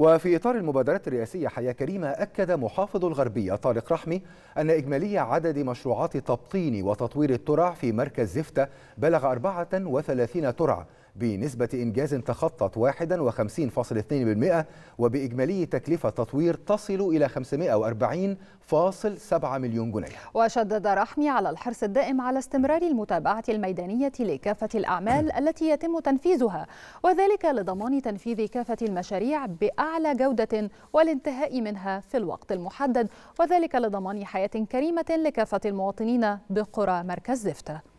وفي إطار المبادرات الرئاسية حياة كريمة أكد محافظ الغربية طارق رحمي أن إجمالي عدد مشروعات تبطين وتطوير الترع في مركز زفتة بلغ 34 ترع بنسبة إنجاز تخطت 51.2% وبإجمالي تكلفة تطوير تصل إلى 540.7 مليون جنيه وشدد رحمي على الحرص الدائم على استمرار المتابعة الميدانية لكافة الأعمال التي يتم تنفيذها وذلك لضمان تنفيذ كافة المشاريع بأعلى جودة والانتهاء منها في الوقت المحدد وذلك لضمان حياة كريمة لكافة المواطنين بقرى مركز زفته